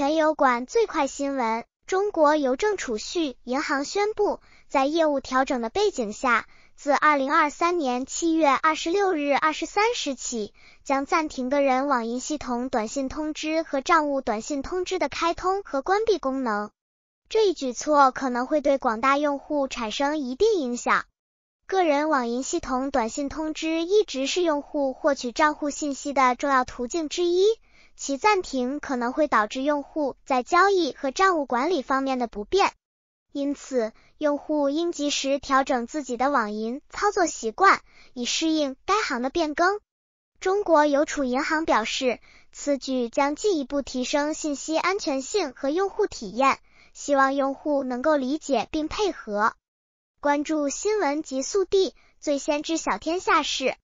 全邮管最快新闻：中国邮政储蓄银行宣布，在业务调整的背景下，自二零二三年七月二十六日二十三时起，将暂停个人网银系统短信通知和账务短信通知的开通和关闭功能。这一举措可能会对广大用户产生一定影响。个人网银系统短信通知一直是用户获取账户信息的重要途径之一。其暂停可能会导致用户在交易和账务管理方面的不便，因此用户应及时调整自己的网银操作习惯，以适应该行的变更。中国邮储银行表示，此举将进一步提升信息安全性和用户体验，希望用户能够理解并配合。关注新闻极速递，最先知晓天下事。